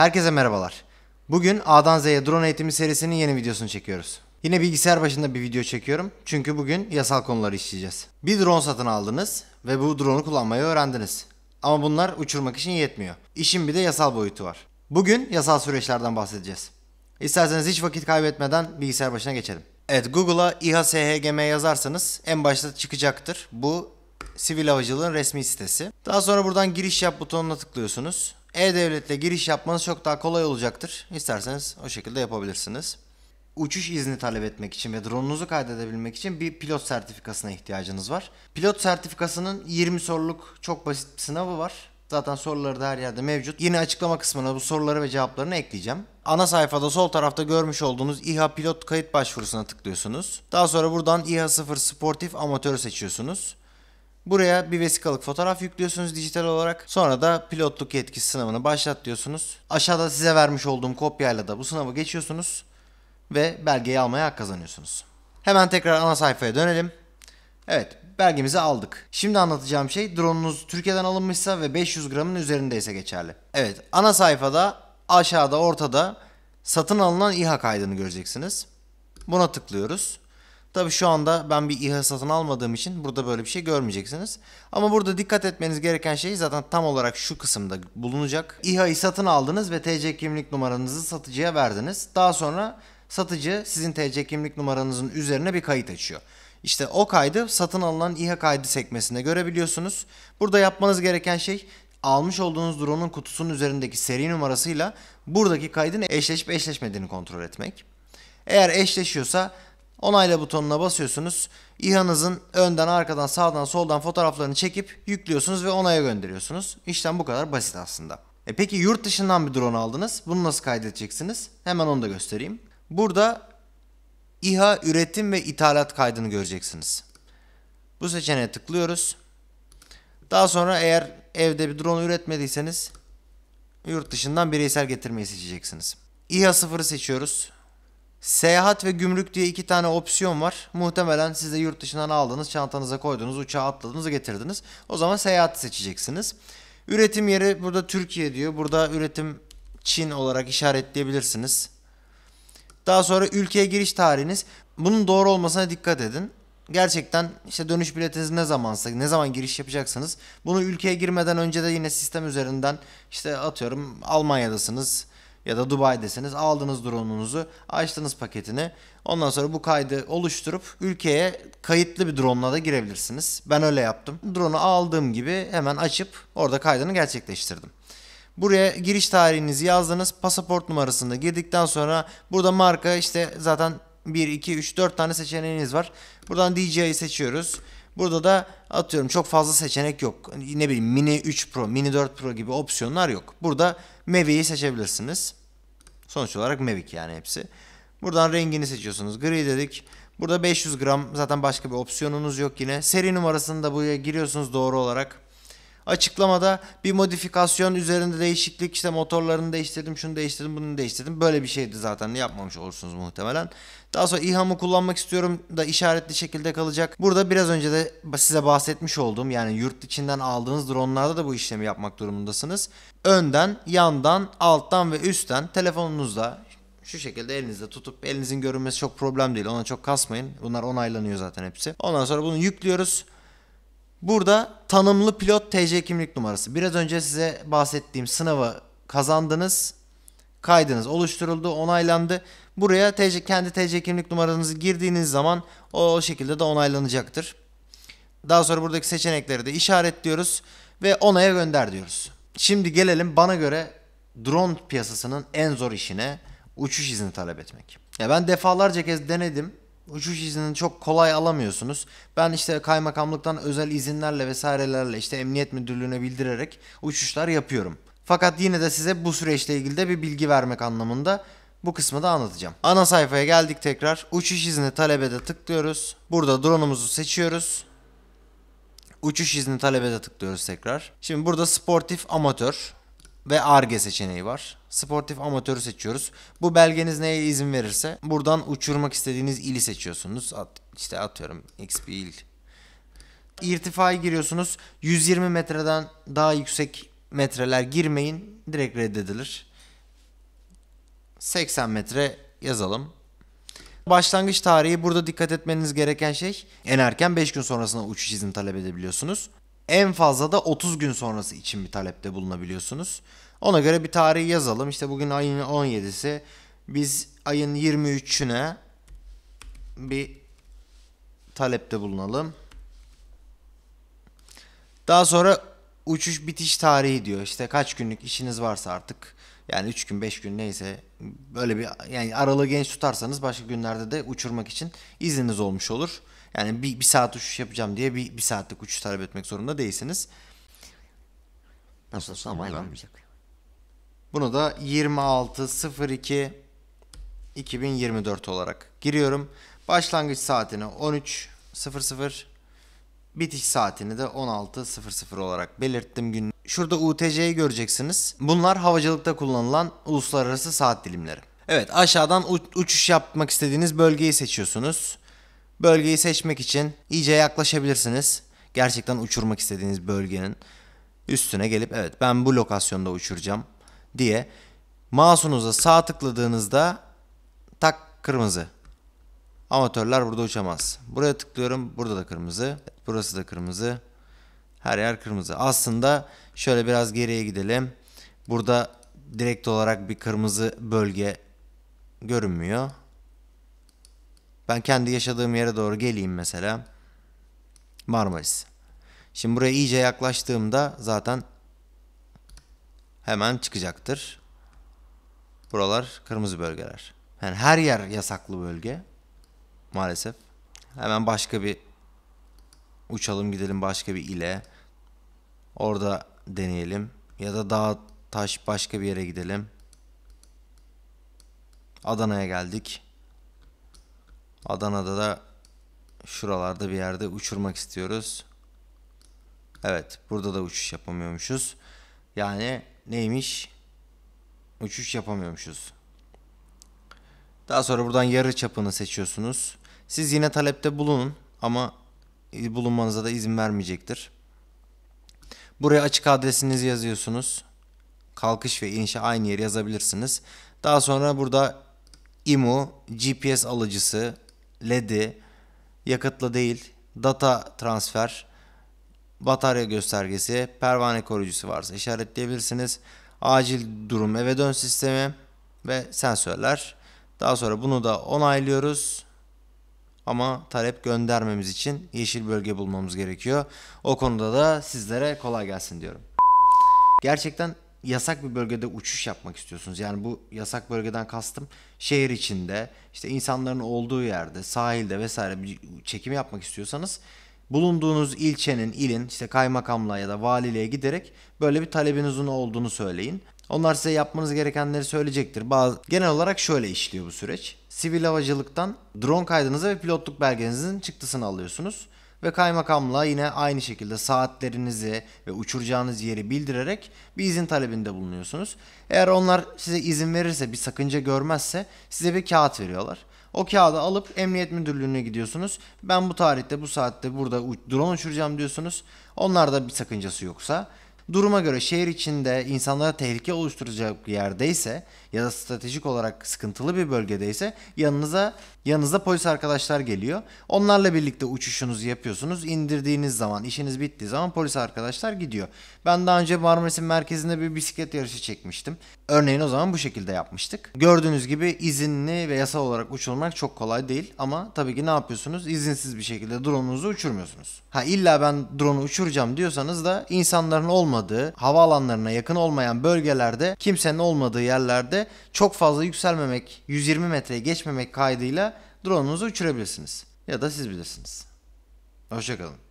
Herkese merhabalar. Bugün A'dan Z'ye drone eğitimi serisinin yeni videosunu çekiyoruz. Yine bilgisayar başında bir video çekiyorum çünkü bugün yasal konuları işleyeceğiz. Bir drone satın aldınız ve bu drone'u kullanmayı öğrendiniz. Ama bunlar uçurmak için yetmiyor. İşin bir de yasal boyutu var. Bugün yasal süreçlerden bahsedeceğiz. İsterseniz hiç vakit kaybetmeden bilgisayar başına geçelim. Evet Google'a İHA SHGM yazarsanız en başta çıkacaktır. Bu sivil havacılığın resmi sitesi. Daha sonra buradan giriş yap butonuna tıklıyorsunuz e devletle giriş yapmanız çok daha kolay olacaktır. İsterseniz o şekilde yapabilirsiniz. Uçuş izni talep etmek için ve drone'unuzu kaydedebilmek için bir pilot sertifikasına ihtiyacınız var. Pilot sertifikasının 20 soruluk çok basit bir sınavı var. Zaten soruları da her yerde mevcut. Yine açıklama kısmına bu soruları ve cevaplarını ekleyeceğim. Ana sayfada sol tarafta görmüş olduğunuz İHA pilot kayıt başvurusuna tıklıyorsunuz. Daha sonra buradan İHA 0 sportif amatör seçiyorsunuz. Buraya bir vesikalık fotoğraf yüklüyorsunuz dijital olarak. Sonra da pilotluk yetkisi sınavını başlat diyorsunuz. Aşağıda size vermiş olduğum kopyayla da bu sınavı geçiyorsunuz ve belgeyi almaya hak kazanıyorsunuz. Hemen tekrar ana sayfaya dönelim. Evet, belgemizi aldık. Şimdi anlatacağım şey dronunuz Türkiye'den alınmışsa ve 500 gramın üzerindeyse geçerli. Evet, ana sayfada aşağıda ortada satın alınan İHA kaydını göreceksiniz. Buna tıklıyoruz. Tabii şu anda ben bir İHA satın almadığım için burada böyle bir şey görmeyeceksiniz. Ama burada dikkat etmeniz gereken şey zaten tam olarak şu kısımda bulunacak. İHA'yı satın aldınız ve TC kimlik numaranızı satıcıya verdiniz. Daha sonra satıcı sizin TC kimlik numaranızın üzerine bir kayıt açıyor. İşte o kaydı satın alınan İHA kaydı sekmesinde görebiliyorsunuz. Burada yapmanız gereken şey almış olduğunuz drone'un kutusunun üzerindeki seri numarasıyla buradaki kaydın eşleşip eşleşmediğini kontrol etmek. Eğer eşleşiyorsa Onayla butonuna basıyorsunuz. İHA'nızın önden, arkadan, sağdan, soldan fotoğraflarını çekip yüklüyorsunuz ve onaya gönderiyorsunuz. İşlem bu kadar basit aslında. E peki yurt dışından bir drone aldınız. Bunu nasıl kaydedeceksiniz? Hemen onu da göstereyim. Burada İHA üretim ve ithalat kaydını göreceksiniz. Bu seçeneğe tıklıyoruz. Daha sonra eğer evde bir drone üretmediyseniz yurt dışından bireysel getirmeyi seçeceksiniz. İHA 0'ı seçiyoruz. Seyahat ve gümrük diye iki tane opsiyon var. Muhtemelen siz de yurt dışından aldınız, çantanıza koydunuz, uçağa atladınız, getirdiniz. O zaman seyahat seçeceksiniz. Üretim yeri burada Türkiye diyor. Burada üretim Çin olarak işaretleyebilirsiniz. Daha sonra ülkeye giriş tarihiniz. Bunun doğru olmasına dikkat edin. Gerçekten işte dönüş biletiniz ne zamansa, ne zaman giriş yapacaksınız. Bunu ülkeye girmeden önce de yine sistem üzerinden işte atıyorum Almanya'dasınız ya da Dubai'desiniz aldınız drone'unuzu açtınız paketini ondan sonra bu kaydı oluşturup ülkeye kayıtlı bir drone'la da girebilirsiniz. Ben öyle yaptım. Drone'u aldığım gibi hemen açıp orada kaydını gerçekleştirdim. Buraya giriş tarihinizi yazdınız. Pasaport numarasını da girdikten sonra burada marka işte zaten 1, 2, 3, 4 tane seçeneğiniz var. Buradan DJI seçiyoruz. Burada da atıyorum çok fazla seçenek yok. Ne bileyim Mini 3 Pro, Mini 4 Pro gibi opsiyonlar yok. Burada Mavic'i seçebilirsiniz. Sonuç olarak Mavic yani hepsi. Buradan rengini seçiyorsunuz. Gri dedik. Burada 500 gram zaten başka bir opsiyonunuz yok yine. Seri numarasını da buraya giriyorsunuz doğru olarak. Açıklamada bir modifikasyon üzerinde değişiklik işte motorlarını değiştirdim, şunu değiştirdim, bunu değiştirdim. Böyle bir şeydi zaten yapmamış olursunuz muhtemelen. Daha sonra İHA'mı kullanmak istiyorum da işaretli şekilde kalacak. Burada biraz önce de size bahsetmiş olduğum yani yurt içinden aldığınız dronlarda da bu işlemi yapmak durumundasınız. Önden, yandan, alttan ve üstten telefonunuzla şu şekilde elinizde tutup elinizin görünmesi çok problem değil. Ona çok kasmayın. Bunlar onaylanıyor zaten hepsi. Ondan sonra bunu yüklüyoruz. Burada tanımlı pilot TC kimlik numarası. Biraz önce size bahsettiğim sınavı kazandınız. Kaydınız oluşturuldu, onaylandı. Buraya TC, kendi TC kimlik numaranızı girdiğiniz zaman o, şekilde de onaylanacaktır. Daha sonra buradaki seçenekleri de işaretliyoruz ve onaya gönder diyoruz. Şimdi gelelim bana göre drone piyasasının en zor işine uçuş izni talep etmek. Ya ben defalarca kez denedim uçuş iznini çok kolay alamıyorsunuz. Ben işte kaymakamlıktan özel izinlerle vesairelerle işte emniyet müdürlüğüne bildirerek uçuşlar yapıyorum. Fakat yine de size bu süreçle ilgili de bir bilgi vermek anlamında bu kısmı da anlatacağım. Ana sayfaya geldik tekrar. Uçuş izni talebede tıklıyoruz. Burada drone'umuzu seçiyoruz. Uçuş izni talebede tıklıyoruz tekrar. Şimdi burada sportif amatör ve ARGE seçeneği var. Sportif amatörü seçiyoruz. Bu belgeniz neye izin verirse buradan uçurmak istediğiniz ili seçiyorsunuz. At, işte atıyorum XP il. İrtifayı giriyorsunuz. 120 metreden daha yüksek metreler girmeyin. Direkt reddedilir. 80 metre yazalım. Başlangıç tarihi burada dikkat etmeniz gereken şey en erken 5 gün sonrasına uçuş izni talep edebiliyorsunuz en fazla da 30 gün sonrası için bir talepte bulunabiliyorsunuz. Ona göre bir tarihi yazalım. İşte bugün ayın 17'si. Biz ayın 23'üne bir talepte bulunalım. Daha sonra uçuş bitiş tarihi diyor. İşte kaç günlük işiniz varsa artık yani 3 gün 5 gün neyse böyle bir yani aralığı genç tutarsanız başka günlerde de uçurmak için izniniz olmuş olur. Yani bir, bir saat uçuş yapacağım diye bir, bir saatlik uçuş talep etmek zorunda değilsiniz. Nasıl olsa olmayacak. Bunu da 26.02 2024 olarak giriyorum. Başlangıç saatini 13.00 bitiş saatini de 16.00 olarak belirttim. Günlük Şurada UTC'yi göreceksiniz. Bunlar havacılıkta kullanılan uluslararası saat dilimleri. Evet aşağıdan uçuş yapmak istediğiniz bölgeyi seçiyorsunuz. Bölgeyi seçmek için iyice yaklaşabilirsiniz. Gerçekten uçurmak istediğiniz bölgenin üstüne gelip evet ben bu lokasyonda uçuracağım diye mouse'unuza sağ tıkladığınızda tak kırmızı. Amatörler burada uçamaz. Buraya tıklıyorum. Burada da kırmızı. Burası da kırmızı. Her yer kırmızı. Aslında Şöyle biraz geriye gidelim. Burada direkt olarak bir kırmızı bölge görünmüyor. Ben kendi yaşadığım yere doğru geleyim mesela. Marmaris. Şimdi buraya iyice yaklaştığımda zaten hemen çıkacaktır. Buralar kırmızı bölgeler. Yani her yer yasaklı bölge maalesef. Hemen başka bir uçalım gidelim başka bir ile. Orada deneyelim. Ya da dağ taş başka bir yere gidelim. Adana'ya geldik. Adana'da da şuralarda bir yerde uçurmak istiyoruz. Evet burada da uçuş yapamıyormuşuz. Yani neymiş? Uçuş yapamıyormuşuz. Daha sonra buradan yarı çapını seçiyorsunuz. Siz yine talepte bulunun ama bulunmanıza da izin vermeyecektir. Buraya açık adresinizi yazıyorsunuz. Kalkış ve inişe aynı yeri yazabilirsiniz. Daha sonra burada IMU, GPS alıcısı, LED'i, yakıtlı değil, data transfer, batarya göstergesi, pervane koruyucusu varsa işaretleyebilirsiniz. Acil durum eve dön sistemi ve sensörler. Daha sonra bunu da onaylıyoruz ama talep göndermemiz için yeşil bölge bulmamız gerekiyor. O konuda da sizlere kolay gelsin diyorum. Gerçekten yasak bir bölgede uçuş yapmak istiyorsunuz. Yani bu yasak bölgeden kastım şehir içinde, işte insanların olduğu yerde, sahilde vesaire bir çekim yapmak istiyorsanız bulunduğunuz ilçenin, ilin işte kaymakamla ya da valiliğe giderek böyle bir talebinizin olduğunu söyleyin. Onlar size yapmanız gerekenleri söyleyecektir. Bazı, genel olarak şöyle işliyor bu süreç. Sivil havacılıktan drone kaydınızı ve pilotluk belgenizin çıktısını alıyorsunuz ve kaymakamla yine aynı şekilde saatlerinizi ve uçuracağınız yeri bildirerek bir izin talebinde bulunuyorsunuz. Eğer onlar size izin verirse bir sakınca görmezse size bir kağıt veriyorlar. O kağıdı alıp emniyet müdürlüğüne gidiyorsunuz. Ben bu tarihte bu saatte burada drone uçuracağım diyorsunuz. Onlar da bir sakıncası yoksa Duruma göre şehir içinde insanlara tehlike oluşturacak bir yerdeyse ya da stratejik olarak sıkıntılı bir bölgedeyse yanınıza Yanınızda polis arkadaşlar geliyor. Onlarla birlikte uçuşunuzu yapıyorsunuz. İndirdiğiniz zaman, işiniz bittiği zaman polis arkadaşlar gidiyor. Ben daha önce Marmaris'in merkezinde bir bisiklet yarışı çekmiştim. Örneğin o zaman bu şekilde yapmıştık. Gördüğünüz gibi izinli ve yasal olarak uçurmak çok kolay değil ama tabii ki ne yapıyorsunuz? İzinsiz bir şekilde drone'unuzu uçurmuyorsunuz. Ha illa ben drone'u uçuracağım diyorsanız da insanların olmadığı, havaalanlarına yakın olmayan bölgelerde, kimsenin olmadığı yerlerde çok fazla yükselmemek, 120 metreye geçmemek kaydıyla drone'unuzu uçurabilirsiniz. Ya da siz bilirsiniz. Hoşçakalın.